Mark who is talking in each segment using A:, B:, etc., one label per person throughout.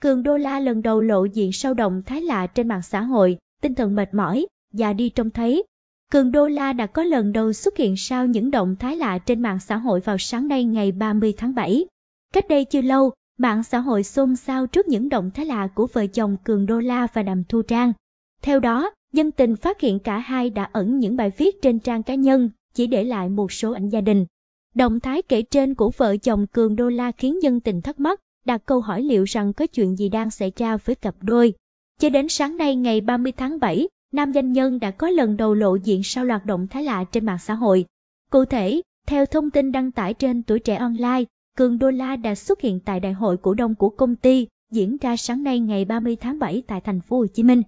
A: Cường Đô La lần đầu lộ diện sâu động thái lạ trên mạng xã hội, tinh thần mệt mỏi, già đi trông thấy. Cường Đô La đã có lần đầu xuất hiện sau những động thái lạ trên mạng xã hội vào sáng nay ngày 30 tháng 7. Cách đây chưa lâu, mạng xã hội xôn xao trước những động thái lạ của vợ chồng Cường Đô La và Đàm Thu Trang. Theo đó, dân tình phát hiện cả hai đã ẩn những bài viết trên trang cá nhân, chỉ để lại một số ảnh gia đình. Động thái kể trên của vợ chồng Cường Đô La khiến dân tình thắc mắc, đặt câu hỏi liệu rằng có chuyện gì đang xảy ra với cặp đôi. Cho đến sáng nay ngày 30 tháng 7, nam danh nhân đã có lần đầu lộ diện sau loạt động thái lạ trên mạng xã hội. Cụ thể, theo thông tin đăng tải trên tuổi trẻ online, Cường Đô La đã xuất hiện tại đại hội cổ đông của công ty diễn ra sáng nay ngày 30 tháng 7 tại thành phố Hồ Chí Minh.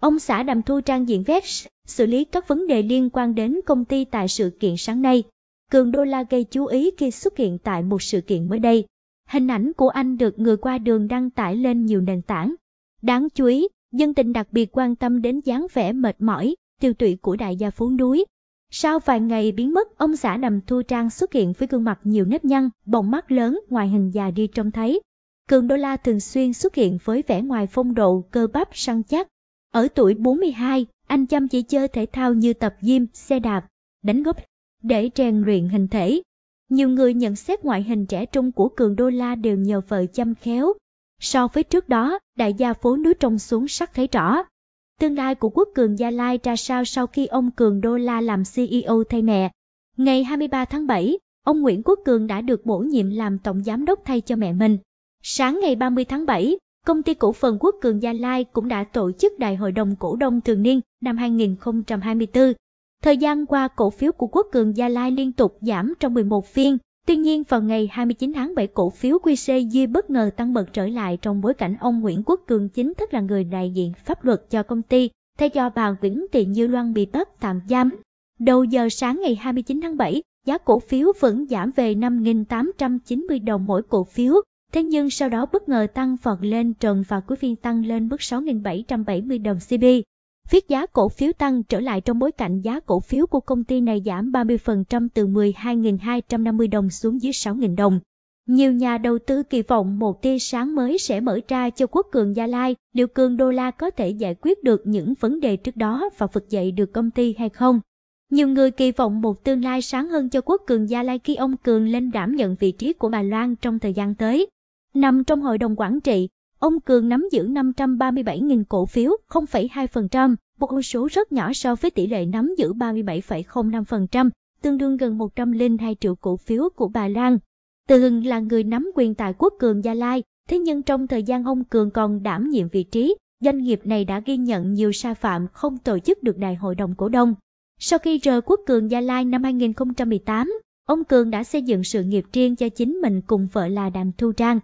A: Ông xã Đàm Thu Trang diện Vex xử lý các vấn đề liên quan đến công ty tại sự kiện sáng nay. Cường Đô La gây chú ý khi xuất hiện tại một sự kiện mới đây. Hình ảnh của anh được người qua đường đăng tải lên nhiều nền tảng. Đáng chú ý, dân tình đặc biệt quan tâm đến dáng vẻ mệt mỏi, tiêu tụy của đại gia phố núi. Sau vài ngày biến mất, ông xã đầm thu trang xuất hiện với gương mặt nhiều nếp nhăn, bồng mắt lớn, ngoại hình già đi trông thấy. Cường đô la thường xuyên xuất hiện với vẻ ngoài phong độ, cơ bắp, săn chắc. Ở tuổi 42, anh chăm chỉ chơi thể thao như tập gym, xe đạp, đánh golf để rèn luyện hình thể, nhiều người nhận xét ngoại hình trẻ trung của Cường Đô La đều nhờ vợ chăm khéo. So với trước đó, đại gia phố núi trông xuống sắc thấy rõ. Tương lai của quốc cường Gia Lai ra sao sau khi ông Cường Đô La làm CEO thay mẹ? Ngày 23 tháng 7, ông Nguyễn Quốc Cường đã được bổ nhiệm làm tổng giám đốc thay cho mẹ mình. Sáng ngày 30 tháng 7, công ty cổ phần Quốc Cường Gia Lai cũng đã tổ chức Đại hội đồng cổ đông thường niên năm 2024 Thời gian qua cổ phiếu của Quốc Cường Gia Lai liên tục giảm trong 11 phiên. Tuy nhiên vào ngày 29 tháng 7 cổ phiếu QCG bất ngờ tăng bật trở lại trong bối cảnh ông Nguyễn Quốc Cường chính thức là người đại diện pháp luật cho công ty, thay cho bà Nguyễn Thị Như Loan bị bắt tạm giam. Đầu giờ sáng ngày 29 tháng 7, giá cổ phiếu vẫn giảm về 5.890 đồng mỗi cổ phiếu, thế nhưng sau đó bất ngờ tăng vọt lên trần và cuối phiên tăng lên mức 6.770 đồng CB. Viết giá cổ phiếu tăng trở lại trong bối cảnh giá cổ phiếu của công ty này giảm 30% từ 12.250 đồng xuống dưới 6.000 đồng. Nhiều nhà đầu tư kỳ vọng một tia sáng mới sẽ mở ra cho quốc cường Gia Lai, liệu cường đô la có thể giải quyết được những vấn đề trước đó và vực dậy được công ty hay không. Nhiều người kỳ vọng một tương lai sáng hơn cho quốc cường Gia Lai khi ông Cường lên đảm nhận vị trí của bà Loan trong thời gian tới. Nằm trong hội đồng quản trị, Ông Cường nắm giữ 537.000 cổ phiếu, 0,2%, một con số rất nhỏ so với tỷ lệ nắm giữ 37,05%, tương đương gần 102 triệu cổ phiếu của bà Lan. Từ Hưng là người nắm quyền tại Quốc Cường Gia Lai, thế nhưng trong thời gian ông Cường còn đảm nhiệm vị trí, doanh nghiệp này đã ghi nhận nhiều sai phạm không tổ chức được đại hội đồng cổ đông. Sau khi rời Quốc Cường Gia Lai năm 2018, ông Cường đã xây dựng sự nghiệp riêng cho chính mình cùng vợ là Đàm Thu Trang,